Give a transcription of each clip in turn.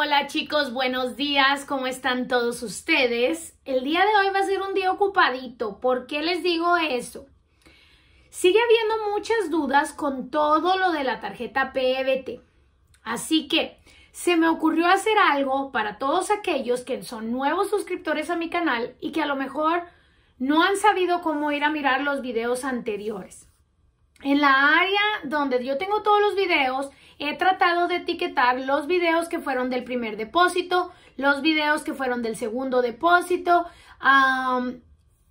hola chicos, buenos días, ¿cómo están todos ustedes? El día de hoy va a ser un día ocupadito, ¿por qué les digo eso? Sigue habiendo muchas dudas con todo lo de la tarjeta PBT, e así que se me ocurrió hacer algo para todos aquellos que son nuevos suscriptores a mi canal y que a lo mejor no han sabido cómo ir a mirar los videos anteriores. En la área donde yo tengo todos los videos, he tratado de etiquetar los videos que fueron del primer depósito, los videos que fueron del segundo depósito,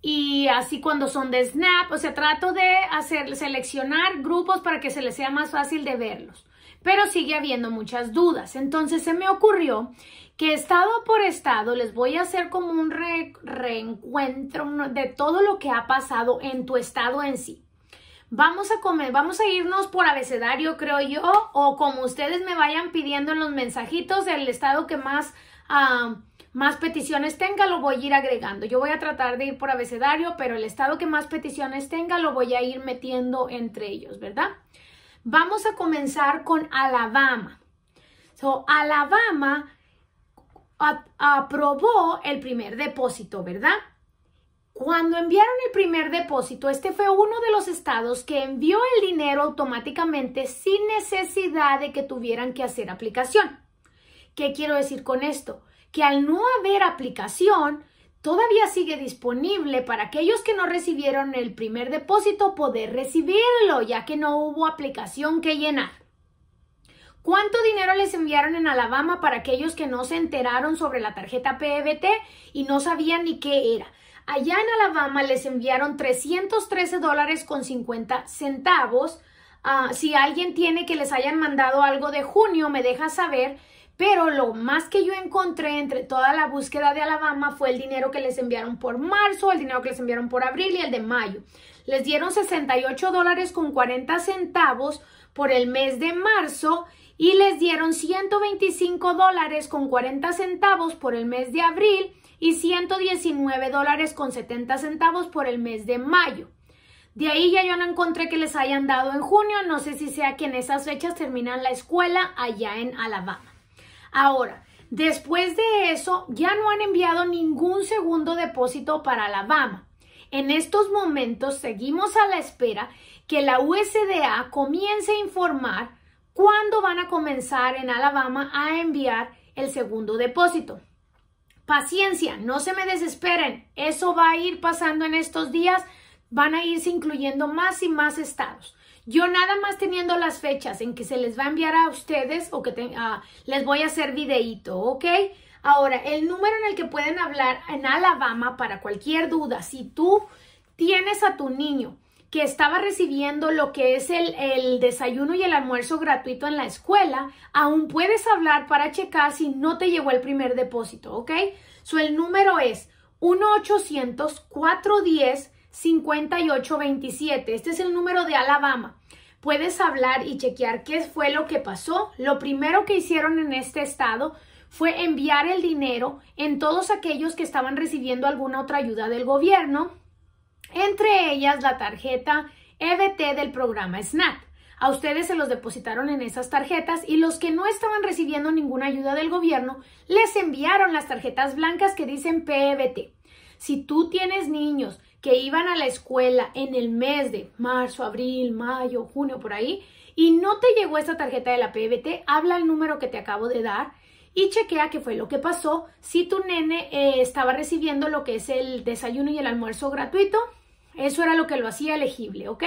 y así cuando son de Snap, o sea, trato de hacer, seleccionar grupos para que se les sea más fácil de verlos. Pero sigue habiendo muchas dudas. Entonces se me ocurrió que estado por estado les voy a hacer como un reencuentro de todo lo que ha pasado en tu estado en sí. Vamos a comer, vamos a irnos por abecedario, creo yo, o como ustedes me vayan pidiendo en los mensajitos, el estado que más, más peticiones tenga, lo voy a ir agregando. Yo voy a tratar de ir por abecedario, pero el estado que más peticiones tenga, lo voy a ir metiendo entre ellos, ¿verdad? Vamos a comenzar con Alabama. So, Alabama aprobó el primer depósito, ¿verdad? Cuando enviaron el primer depósito, este fue uno de los estados que envió el dinero automáticamente sin necesidad de que tuvieran que hacer aplicación. ¿Qué quiero decir con esto? Que al no haber aplicación, todavía sigue disponible para aquellos que no recibieron el primer depósito poder recibirlo, ya que no hubo aplicación que llenar. ¿Cuánto dinero les enviaron en Alabama para aquellos que no se enteraron sobre la tarjeta PBT e y no sabían ni qué era? Allá en Alabama les enviaron 313 dólares con 50 centavos. Ah, si alguien tiene que les hayan mandado algo de junio, me deja saber. Pero lo más que yo encontré entre toda la búsqueda de Alabama fue el dinero que les enviaron por marzo, el dinero que les enviaron por abril y el de mayo. Les dieron 68 dólares con 40 centavos por el mes de marzo y les dieron 125 dólares con 40 centavos por el mes de abril y 119 dólares con 70 centavos por el mes de mayo. De ahí ya yo no encontré que les hayan dado en junio, no sé si sea que en esas fechas terminan la escuela allá en Alabama. Ahora, después de eso ya no han enviado ningún segundo depósito para Alabama. En estos momentos seguimos a la espera que la USDA comience a informar cuándo van a comenzar en Alabama a enviar el segundo depósito. Paciencia, no se me desesperen, eso va a ir pasando en estos días, van a irse incluyendo más y más estados. Yo nada más teniendo las fechas en que se les va a enviar a ustedes o que les voy a hacer videíto, ¿ok? Ahora, el número en el que pueden hablar en Alabama para cualquier duda, si tú tienes a tu niño que estaba recibiendo lo que es el, desayuno y el almuerzo gratuito en la escuela, aún puedes hablar para checar si no te llegó el primer depósito, ¿ok? So, el número es 1-800-410-5827. Este es el número de Alabama. Puedes hablar y chequear qué fue lo que pasó. Lo primero que hicieron en este estado fue enviar el dinero en todos aquellos que estaban recibiendo alguna otra ayuda del gobierno entre ellas la tarjeta EBT del programa SNAP. A ustedes se los depositaron en esas tarjetas y los que no estaban recibiendo ninguna ayuda del gobierno les enviaron las tarjetas blancas que dicen PBT. E si tú tienes niños que iban a la escuela en el mes de marzo, abril, mayo, junio, por ahí, y no te llegó esta tarjeta de la PBT, e habla el número que te acabo de dar y chequea qué fue lo que pasó, si tu nene eh, estaba recibiendo lo que es el desayuno y el almuerzo gratuito eso era lo que lo hacía elegible, ¿ok?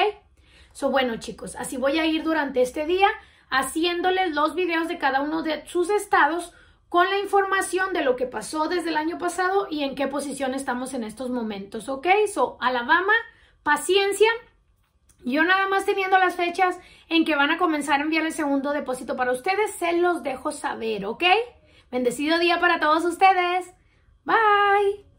So, bueno, chicos, así voy a ir durante este día haciéndoles los videos de cada uno de sus estados con la información de lo que pasó desde el año pasado y en qué posición estamos en estos momentos, ¿ok? So, Alabama, paciencia. Yo nada más teniendo las fechas en que van a comenzar a enviar el segundo depósito para ustedes, se los dejo saber, ¿ok? Bendecido día para todos ustedes. Bye.